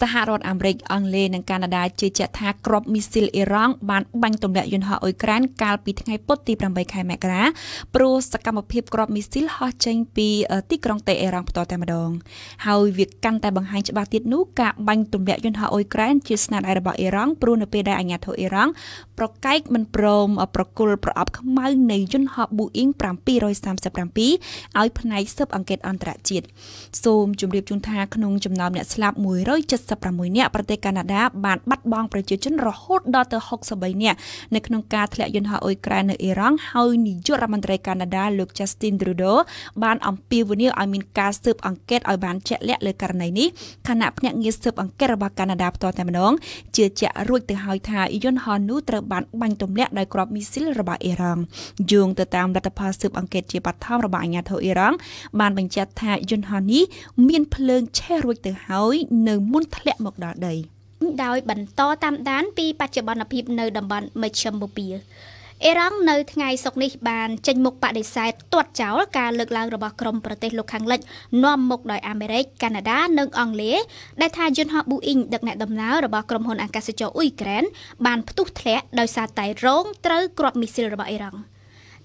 សហរដ្ឋអាមេរិកអង់គ្លេសនិងកាណាដាជឿជាក់ថាគ្រាប់មីស៊ីលអ៊ីរ៉ង់បានបាញ់ទម្លាក់យន្តហោះអ៊ុយក្រែនកាលពីថ្ងៃពុធទី8ខែមករាព្រោះសកម្មភាពគ្រាប់មីស៊ីលហោះចេញពី ទីក្រុងតេអ៊េរ៉ង់ផ្ទាល់តែម្ដង ហើយវាកាន់តែបង្ហាញច្បាស់ទៀតនោះការបាញ់ទម្លាក់យន្តហោះអ៊ុយក្រែនជាស្នាដៃរបស់អ៊ីរ៉ង់ព្រោះនៅពេលដែលអាញាធិបតេយ្យអ៊ីរ៉ង់ប្រកែកមិនព្រមប្រគល់ប្រអប់ខ្មៅនៃយន្តហោះ Boeing 737ឲ្យផ្នែកស៊ើបអង្កេតអន្តរជាតិសូមជម្រាបជូនថាក្នុងចំណោមអ្នកស្លាប់170 76នាក់ប្រទេសកាណាដា បានបាត់បង់ប្រជាជនរហូតដល់ទៅ63នាក់នៅក្នុងការធ្លាក់យន្តហោះអ៊ុយក្រែននៅអ៊ីរ៉ង់ហើយនាយករដ្ឋមន្ត្រីកាណាដាលោក Justin Trudeau បានអំពាវនាវឲ្យមានការស៊ើបអង្កេតឲ្យបានជាក់លាក់លើករណីនេះខណៈភ្នាក់ងារស៊ើបអង្កេតរបស់កាណាដាផ្ទាល់តែម្ដងជឿជាក់រួចទៅហើយថាយន្តហោះនោះត្រូវបានបាញ់ទម្លាក់ដោយគ្រាប់មីស៊ីលរបស់អ៊ីរ៉ង់យោងទៅតាមលទ្ធផលស៊ើបអង្កេតជាបឋមរបស់អាជ្ញាធរអ៊ីរ៉ង់បានបញ្ជាក់ថាយន្តហោះនេះមានភ្លើងឆេះរួចទៅហើយនៅមុនធ្លាក់មកដល់ដីដោយបន្ត តាមដានពីបច្ចុប្បន្នភាពនៅតំបន់មជ្ឈមបូព៌ាអ៊ីរ៉ង់នៅថ្ងៃសុក្រនេះបានចេញមុខបដិសេធទាត់ចោលការលើកឡើងរបស់ក្រុមប្រទេសលោកខាងលិចនាំមុខដោយអាមេរិកកាណាដា និងអង់គ្លេសដែលថាយន្តហោះ Boeing ដឹកអ្នកដំណើររបស់ក្រុមហ៊ុនអាកាសចរអ៊ុយក្រែនបានផ្ទុះធ្លាក់ដោយសារតែរងត្រូវគ្រាប់មីស៊ីលរបស់អ៊ីរ៉ង់។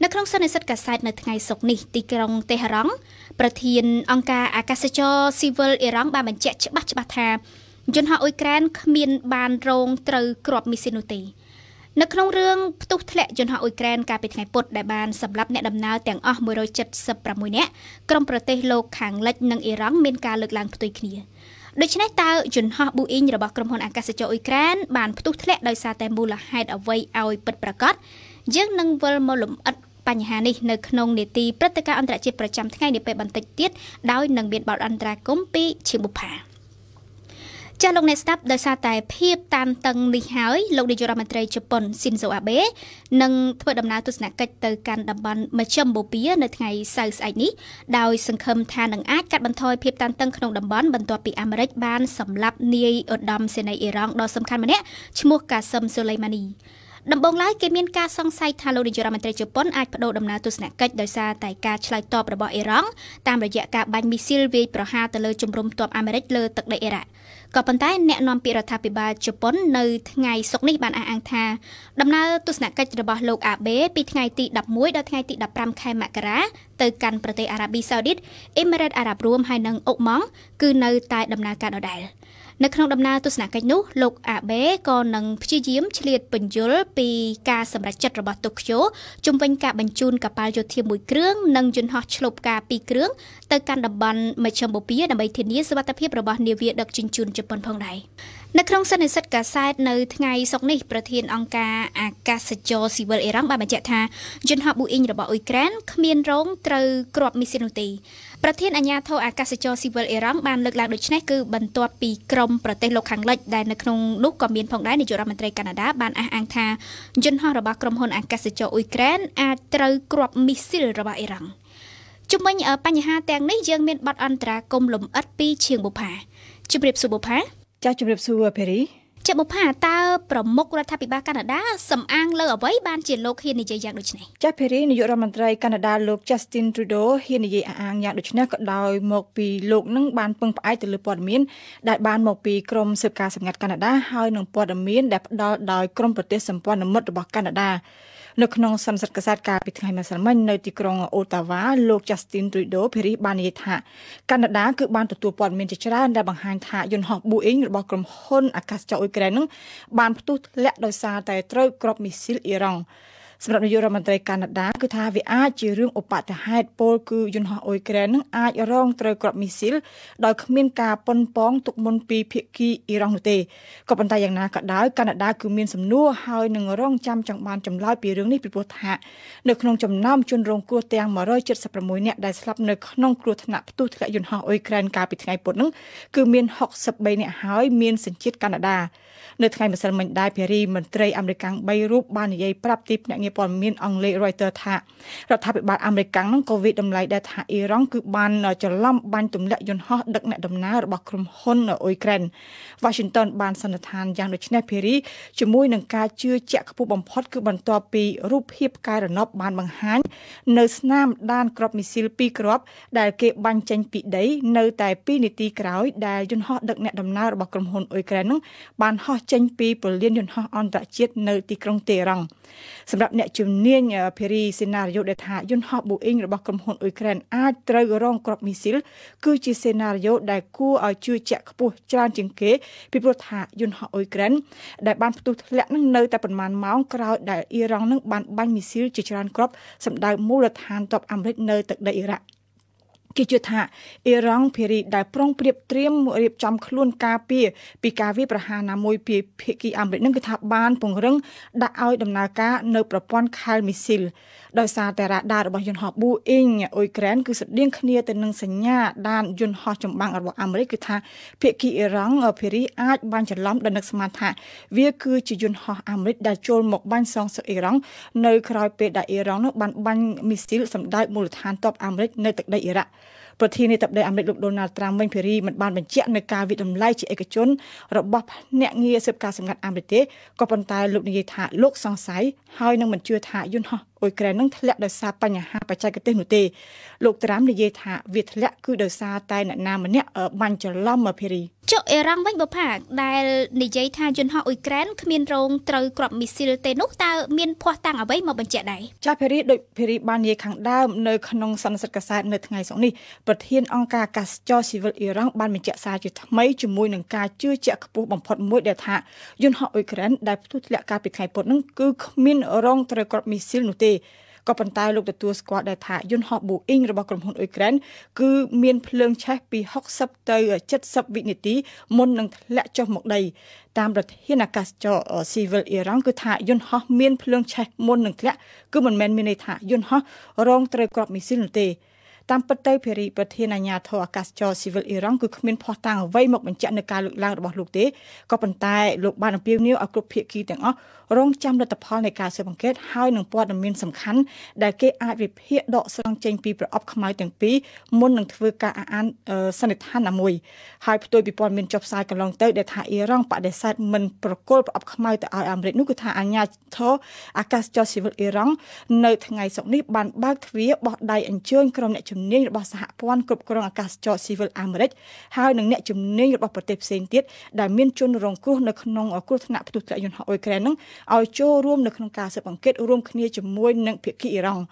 នៅក្នុងសន្និសីទកាសែតនៅថ្ងៃសុក្រនេះទីក្រុងតេហេរ៉ង់ប្រធានអង្គការអាកាសចរស៊ីវិលអ៊ីរ៉ង់បានបញ្ជាក់ច្បាស់ច្បាស់ថាយន្តហោះអ៊ុយក្រែនគ្មានបានរងត្រូវគ្រាប់មីស៊ីននោះទេនៅក្នុងរឿងផ្ទុះធ្លាក់យន្តហោះអ៊ុយក្រែនកាលពីថ្ងៃពុធដែលបានសម្លាប់អ្នកដំណើរទាំងអស់176នាក់ក្រុមប្រទេសលោកខាងលិចនិងអ៊ីរ៉ង់មានការលើកឡើងផ្ទុយគ្នាដូច្នេះតើយន្តហោះ Boeing របស់ក្រុមហ៊ុនអាកាសចរអ៊ុយក្រែនបានផ្ទុះធ្លាក់ដោយសារតែមូលហេតុអ្វីឲ្យពិតប្រាកដយើងនឹងវិលមកលំអិតបញ្ហានេះនៅក្នុងនេតិព្រឹត្តិការណ៍អន្តរជាតិប្រចាំថ្ងៃនាពេលបន្តិចទៀតដោយនឹងមានបទអន្តរាគមពីឈៀមបុផាចាលោកអ្នកស្ដាប់ដោយសារតែ ភាព តានតឹងនេះហើយលោកនាយករដ្ឋមន្ត្រីជប៉ុនស៊ីនសូអាបេនឹងធ្វើដំណើរទស្សនកិច្ចទៅកាន់តំបន់មជ្ឈមបូព៌ានៅថ្ងៃសៅរ៍ស្អែកនេះដោយសង្ឃឹមថានឹងអាចកាត់បន្ថយភាពតានតឹងក្នុងតំបន់បន្ទាប់ពីអាមេរិកបានសម្លាប់នាយឧត្តមសេនីយ៍អ៊ីរ៉ង់ដ៏សំខាន់ម្នាក់ឈ្មោះកាសឹមសូលេម៉ានីដំបូងឡើយគេមានការសង្ស័យថាលោកនាយករដ្ឋមន្ត្រីជប៉ុនអាចបដូរដំណើរទស្សនកិច្ចដោយសារតែការឆ្លើយតបរបស់អ៊ីរ៉ង់តាមរយៈការបាញ់មីស៊ីលវាយប្រហារទៅលើជំរំទ័ពអាមេរិកលើទឹកដីអ៊ីរ៉ាក់ក៏ប៉ុន្តែអ្នកនាំពាក្យរដ្ឋាភិបាលជប៉ុននៅថ្ងៃសុក្រនេះបានអះអាងថាដំណើរទស្សនកិច្ចរបស់លោកអាបេពីថ្ងៃទី11ដល់ថ្ងៃទី15ខែមករាទៅកាន់ប្រទេសអារ៉ាប៊ីសាអូឌីតអេមីរ៉េតអារ៉ាប់រួមហើយនិងអ៊ុកម៉ង់គឺនៅតែដំណើរការដដែល។នៅក្នុងដំណើរទស្សនកិច្ចនោះលោកអាបេក៏នឹងព្យាយាមឆ្លៀតពន្យល់ពីការសម្រេចចិត្តរបស់តូក្យូជុំវិញការបញ្ជូនកប៉ាល់យោធាមួយគ្រឿងនិងយន្តហោះឆ្លប់ការពីរគ្រឿងទៅកាន់តំបន់មជ្ឈមបូព៌ាដើម្បីធានាសុវត្ថិភាពរបស់នាវាដឹកជញ្ជូនជប៉ុនផងដែរនៅក្នុងសន្និសីទកាសែតនៅថ្ងៃសុក្រនេះប្រធានអង្គការអាកាសចរស៊ីវិលអ៊ីរ៉ង់បានបញ្ជាក់ថាយន្តហោះ Boeing របស់អ៊ុយក្រែនគ្មានរងត្រូវគ្រាប់មីស៊ីននោះទេប្រធានអាជ្ញាធរអាកាសចរស៊ីវិលអ៊ីរ៉ង់បានលើកឡើងដូចនេះគឺបន្ទាប់ពីក្រមប្រទេសលោកខាងលិចដែលនៅក្នុងនោះក៏មានផងដែរនាយករដ្ឋមន្ត្រីកាណាដាបានអះអាងថាយន្តហោះរបស់ក្រុមហ៊ុនអាកាសចរអ៊ុយក្រែនអាចត្រូវគ្រាប់មីស៊ីលរបស់អ៊ីរ៉ង់ជំវិញបញ្ហាទាំងនេះយើងមានបទអន្តរាគមលំអិតពីឈៀងបុផាជម្រាបសួរបុផាចាស់ជម្រាបសួរភេរីជាបុប្ផាតើប្រមុខរដ្ឋាភិបាលកាណាដាសំអាងលើអ្វីបានជាលោកហ៊ាននិយាយយ៉ាងដូចនេះចាស់ភេរីនាយករដ្ឋមន្ត្រីកាណាដាលោក Justin Trudeau ហ៊ាននិយាយអាងយ៉ាងដូចនេះក៏ដោយមកពីលោកនឹងបានពឹងផ្អែកទៅលើព័ត៌មាន ដែលបានមកពីក្រមស៊ើបការសម្ងាត់កាណាដាហើយនិងព័ត៌មានដែលផ្ដល់ដោយក្រមប្រទេសសម្ព័ន្ធមិត្តរបស់កាណាដានៅក្នុងសន្និសីទកាសែតកាលពីថ្ងៃម្សិលមិញនៅទីក្រុងអូតាវ៉ាលោក Justin Trudeau ភារីបាននិយាយថាកាណាដាគឺបានទទួលព័ត៌មានជាច្រើនដែលបង្ហាញថាយន្តហោះ Boeing របស់ក្រុមហ៊ុនអាកាសចរអ៊ុយក្រែននឹងបានផ្ទុះធ្លាក់ដោយសារតែត្រូវគ្រាប់មីស៊ីលអ៊ីរ៉ង់សម្រាប់នាយករដ្ឋមន្ត្រីកាណាដាគឺថាវាអាចជារឿងឧបតិហេតុពល គឺយន្តហោះអ៊ុយក្រែននឹងអាចរងត្រូវគ្រាប់មីស៊ីល ដោយគ្មាន ការប៉ុនប៉ងទុកមុនពីភាគីអ៊ីរ៉ង់នោះទេក៏ប៉ុន្តែយ៉ាងណាក៏ដោយកាណាដាគឺមានសំណួរហើយនឹងរងចាំចង់បានចម្លើយពីរឿងនេះពីព្រោះថានៅក្នុងចំណោមជនរងគ្រោះទាំង176នាក់ដែលស្លាប់នៅក្នុងគ្រោះថ្នាក់ផ្ទុះធ្លាក់យន្តហោះអ៊ុយក្រែនកាលពីថ្ងៃពុធនោះគឺមាន63នាក់ហើយមានសញ្ជាតិកាណាដានៅថ្ងៃម្សិលមិញដែរភារីមន្ត្រីអាមេរិក3រូបបាននិយាយប្រាប់ទីភ្នាក់ងារងារព័ត៌មានអង់គ្លេស Reuters ថារដ្ឋាភិបាលអាមេរិកនឹងក៏វិតម្លៃដែរថាអ៊ីរ៉ង់គឺបានច្រឡំបាញ់ទម្លាក់យន្តហោះដឹកអ្នកដំណើររបស់ក្រុមហ៊ុនអ៊ុយក្រែន Washington បានសន្និដ្ឋានយ៉ាងដូចនេះភេរីជាមួយនឹងការជឿជាក់ខ្ពស់បំផុតគឺបន្ទាប់ពីរូបភាពផ្កាយរណបបានបង្ហាញនៅស្នាមដានគ្រាប់មីស៊ីល2គ្រាប់ដែលគេបាញ់ចេញ ពីដីនៅតែ2នាទីក្រោយដែលយន្តហោះដឹកអ្នកដំណើររបស់ក្រុមហ៊ុនអ៊ុយក្រែននឹងបានហោះចេញពី ពលានយន្តហោះអន្តរជាតិនៅទីក្រុងតេរ៉ង់សម្រាប់អ្នកជំនាញភារីសេណារីយ៉ូដែលថាយន្តហោះ Boeing របស់ក្រុមហ៊ុនអ៊ុយក្រែនអាចត្រូវរងគ្រាប់មីស៊ីល គឺជាសេណារីយ៉ូដែលគួរឲ្យជឿជាក់ខ្ពស់ច្រើន ជាងគេពីព្រោះថា យន្តហោះអ៊ុយក្រែនដែលបានផ្ទុះធ្លាក់នឹងនៅតែប្រមាណម៉ោងក្រោយដែលអ៊ីរ៉ង់នឹងបានបាញ់មីស៊ីលជាច្រើនគ្រាប់សម្ដៅមូលដ្ឋានទ័ពអាមេរិកនៅទឹកដីអ៊ីរ៉ាក់គេជឿថាអ៊ីរ៉ង់ភារីដែលប្រុងប្រៀបត្រៀមរៀបចំខ្លួនការពារពីការវាយប្រហារណាមួយពីភាគីអាមេរិកនឹងគឺថាបានពង្រឹងដាក់ឲ្យដំណើរការ នៅប្រព័ន្ធខែលមីស៊ីលដោយសារតែរ៉ាដារបស់យន្តហោះ Boeing អ៊ុយក្រែនគឺស្តៀងគ្នាទៅនឹងសញ្ញាដានយន្តហោះចម្បាំងរបស់អាមេរិកគឺថាភាគីអ៊ីរ៉ង់ភេរីអាចបាញ់ច្រឡំដល់នឹកស្មានថាវា គឺជាយន្តហោះអាមេរិកដែលចូលមកបាញ់សងសឹកអ៊ីរ៉ង់នៅក្រៅពេលដែលអ៊ីរ៉ង់នោះបានបាញ់មីស៊ីលសម្ដៅមូលដ្ឋានទ័ពអាមេរិកនៅទឹកដីអ៊ីរ៉ាក់ប្រធានាធិបតីអាមេរិកលោកដូណាល់ត្រាំវិញភេរីមិនបានបញ្ជាក់នៅការវិតម្លៃជាឯកជន របស់អ្នកងារស៊ើបការសម្ងាត់អាមេរិកទេក៏ប៉ុន្តែលោកនិយាយថាលោកសង្ស័យហើយនឹងមិនជឿថាយន្តហោះអ៊ុយក្រែននឹងធ្លាក់ដោយសារបញ្ហាបច្ចេកទេសនោះទេលោកត្រាំនិយាយថា វាធ្លាក់គឺដោយសារតែអ្នកណាម្នាក់បាញ់ច្រឡំភេរីចុះអេរ៉ង់វិញបផាកដែលនិយាយថាយន្តហោះអ៊ុយក្រែនគ្មានរងត្រូវគ្រាប់មីស៊ីលទេនោះតើមានភ័ស្តុតាងអ្វីមកបញ្ជាក់ដែរចាភេរីដូចភេរីបាននិយាយខាងដើមនៅក្នុងសន្និសីទកាសែតនៅថ្ងៃសុក្រនេះប្រធានអង្គការកាសចរស៊ីវិលអ៊ីរ៉ង់បានបញ្ជាក់សារជាថ្មីជាមួយនឹងការជឿជាក់ខ្ពស់បំផុតមួយដែលថាយន្តហោះអ៊ុយក្រែនដែលផ្ទុះធ្លាក់កាលពីថ្ងៃពុធនោះគឺគ្មានរងត្រូវគ្រាប់មីស៊ីលនោះទេទេក៏ប៉ុន្តែលោកទទួលស្គាល់ដែរថាយន្តហោះ Boeing របស់ក្រុមហ៊ុនអ៊ុយក្រែនគឺមានភ្លើង ឆេះ ពី60ទៅ70វិនាទីមុននឹងធ្លាក់ចុះមកដីតាមប្រធានអាកាសចរ Civil អ៊ីរ៉ង់គឺថាយន្តហោះមានភ្លើងឆេះមុននឹងធ្លាក់គឺមិនមែនមានន័យថាយន្តហោះរងត្រូវគ្រាប់មីស៊ីលនោះទេតាមពិតទៅភារីប្រធានអាជ្ញាធរអាកាសចរស៊ីវិលអ៊ីរ៉ង់គឺគ្មានភ័ស្តុតាងអ្វីមកបញ្ជាក់នៅការលើកឡើងរបស់លោកទេក៏ប៉ុន្តែលោកបានអំពាវនាវឲ្យគ្រប់ភាគីទាំងអស់រងចាំលទ្ធផលនៃការស៊ើបអង្កេតហើយនឹងព័ត៌មានសំខាន់ដែលគេអាចវិភាគដក ស្រង់ចេញពីប្រអប់ខ្មៅទាំងពីរមុននឹងធ្វើការអះអាងសន្និដ្ឋានណាមួយហើយផ្ទុយពីព័ត៌មានចុះផ្សាយកន្លងទៅដែលថាអ៊ីរ៉ង់បដិសេធមិនប្រគល់ប្រអប់ខ្មៅទៅឲ្យអាមេរិកនោះគឺថាអាញាធរអាកាសចរស៊ីវិលអ៊ីរ៉ង់នៅថ្ងៃសុក្រនេះបានបើកទ្វារបោះដៃអញ្ជើញក្រុមអ្នកជំនាញរបស់សហព័ន្ធគ្រប់គ្រងអាកាសចរស៊ីវិលអាមេរិកហើយនឹងអ្នកជំនាញរបស់ប្រទេសផ្សេងទៀតដែលមានជនរងគ្រោះនៅក្នុងគ្រោះថ្នាក់ផ្ទុះថ្នាក់យន្តហោះអ៊ុយក្រែននឹងឲ្យចូលរួមនៅក្នុងការស៊ើបអង្កេតរួមគ្នាជាមួយនឹងភាគីអ៊ីរ៉ង់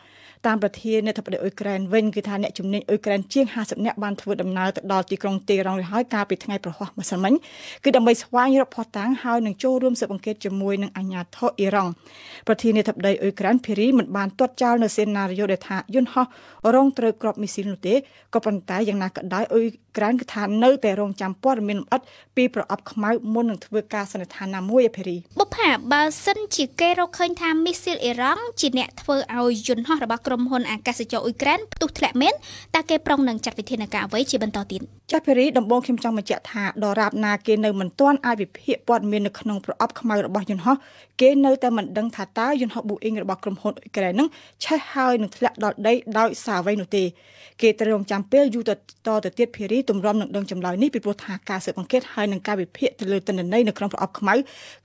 តាមប្រធានាធិបតីអ៊ុយក្រែនវិញគឺថាអ្នកជំនាញអ៊ុយក្រែនជាង50នាក់បានធ្វើដំណើរទៅដល់ទីក្រុងតេរ៉ុងរួចហើយកាលពីថ្ងៃប្រហោះម្សិលមិញគឺដើម្បីស្វែងរកភស្តុតាងហើយនឹងចូលរួមស៊ើបអង្កេតជាមួយនឹងអាជ្ញាធរអ៊ីរ៉ង់ប្រធានាធិបតីអ៊ុយក្រែនភេរីមិនបានទាត់ចោលនៅសេណារីយ៉ូដែលថាយន្តហោះរងត្រូវគ្រាប់មីស៊ីលនោះទេក៏ប៉ុន្តែយ៉ាងណាក៏ដោយអ៊ុយក្រែនគឺថានៅតែរងចាំព័ត៌មានលម្អិតពីប្រអប់ខ្មៅមុននឹងធ្វើការសន្និដ្ឋានណាមួយឯភេរីបុប្ផាបើសិនជាគេរកឃើញថាមីស៊ីលអ៊ីរ៉ង់ជាអ្នកធ្វើឲ្យយន្តហោះរបស់ក្រុមក្រុមហ៊ុនអាកាសចរអ៊ុយក្រែនផ្ទុះធ្លាក់មែនតើគេប្រុងនឹងចាត់វិធានការអ្វីជាបន្តទៀតចាស់ភេរីដំបងខ្ញុំចង់បញ្ជាក់ថាដរាបណាគេនៅមិនទាន់អាចវិភាគព័ត៌មាននៅក្នុងប្រអប់ខ្មៅរបស់យន្តហោះគេនៅតែមិនដឹងថាតើយន្តហោះ Boeing របស់ក្រុមហ៊ុនអ៊ុយក្រែននឹងឆេះហើយនឹងធ្លាក់ដល់ដីដោយសារអ្វីនោះទេគេត្រូវរងចាំពេលយូរទៅតទៅទៀតភេរីទម្រាំនឹងដឹងចម្លើយនេះពីព្រោះថាការស៊ើបអង្កេតហើយនឹងការវិភាគទៅលើទិន្នន័យនៅក្នុងប្រអប់ខ្មៅ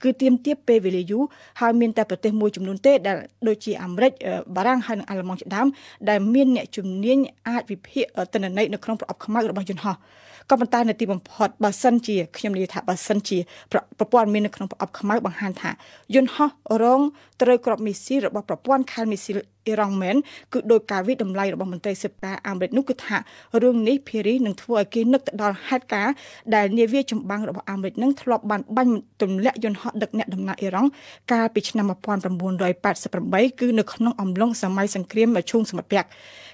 គឺទាមទារពេលវេលាយូរហើយមានតែប្រទេសមួយចំនួនទេដែលដូចជាអាមេរិកបារាំងហើយនិងអាល្លឺម៉ង់ជាដើមដែលមានអ្នកជំនាញអាចវិភាគទិន្នន័យនៅក្នុងប្រអប់ខ្មៅរបស់យន្តហោះក៏ប៉ុន្តែនៅទីបំផុតបើសិនជា ខ្ញុំនិយាយថាបើសិនជាប្រព័ន្ធមាននៅក្នុងប្រអប់ខ្មៅបង្ហាញថាយន្តហោះរងត្រូវក្របមីស៊ីលរបស់ប្រព័ន្ធខាលមីស៊ីលអ៊ីរ៉ង់មែនគឺដោយការវិតម្លៃរបស់មន្ត្រីសិបការអាមេរិកនោះគឺថារឿងនេះភារីនឹងធ្វើឲ្យគេនឹកទៅដល់ហេតុការណ៍ដែលនាវាចម្បាំងរបស់អាមេរិកនឹងធ្លាប់បានបាញ់ទម្លាក់យន្តហោះដឹកអ្នកដំណើរអ៊ីរ៉ង់កាលពីឆ្នាំ1988គឺនៅក្នុងអំឡុងសម័យសង្គ្រាមមឈូងសមត្ថៈ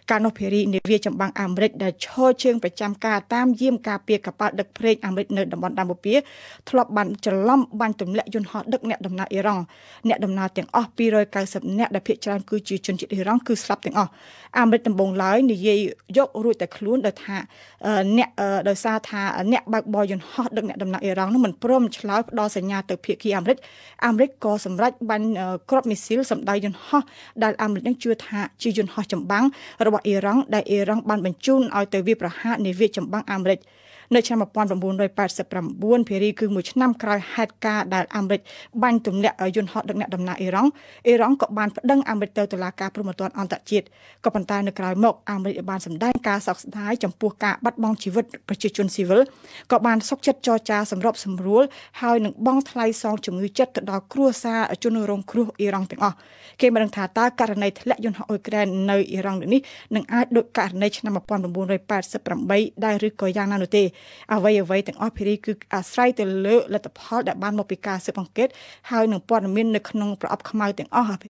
កាលនោះភារីនាវាចម្បាំងអាមេរិកដែលឈរជើងប្រចាំការតាមយាម ការពារកប៉ាល់ដឹកប្រេងអាមេរិកនៅតំបន់តាមពពាធ្លាប់បានច្រឡំបាញ់ទម្លាក់យន្តហោះដឹកអ្នកដំណើរអ៊ីរ៉ង់អ្នកដំណើរទាំងអស់290នាក់ដែលភាគច្រើនគឺជាជនជាតិអ៊ីរ៉ង់គឺស្លាប់ទាំងអស់អាមេរិកដំបងឡើយនិយាយយករួចតែខ្លួនដោយថា អ្នកដោយសារថាអ្នកបើកបរយន្តហោះដឹកអ្នកដំណាក់អ៊ីរ៉ង់នោះមិនព្រមឆ្លើយផ្ដល់សញ្ញាទៅភាគីអាមេរិកអាមេរិកក៏សម្រេចបាញ់គ្រាប់មីស៊ីលសម្ដៅយន្តហោះដែលអាមេរិកនឹងជឿថាជាយន្តហោះចម្បាំងរបស់អ៊ីរ៉ង់ដែលអ៊ីរ៉ង់បានបញ្ជូនឲ្យទៅវាប្រហារនាវាចម្បាំងអាមេរិកនៅឆ្នាំ1989ភារីគឺមួយឆ្នាំក្រោយហេតុការណ៍ដែលអាមេរិកបាញ់ទម្លាក់យន្តហោះដឹកអ្នកដំណើរអ៊ីរ៉ង់អ៊ីរ៉ង់ក៏បានប្តឹងអាមេរិកទៅតុលាការព្រំប្រទានអន្តរជាតិក៏ប៉ុន្តែនៅក្រោយមកអាមេរិកបានសម្ដែងការសោកស្ដាយចំពោះការបាត់បង់ជីវិតប្រជាជនស៊ីវិលក៏បានសុកចិត្តចរចាសម្របសម្រួលហើយនឹងបង់ថ្លៃសងជំងឺចិត្តទៅដល់គ្រួសារជនរងគ្រោះអ៊ីរ៉ង់ទាំងអស់គេមិនដឹងថាតើករណីធ្លាក់យន្តហោះអ៊ុយក្រែននៅអ៊ីរ៉ង់នេះនឹងអាចដូចករណីឆ្នាំ1988ដែរឬក៏យ៉ាងណានោះទេអ្វីអ្វីទាំងអស់ភារីគឺអាស្រ័យទៅលើលទ្ធផលដែលបានមកពីការស៊ើបអង្កេតហើយនឹងព័ត៌មាននៅក្នុងប្រអប់ខ្មៅទាំងអស់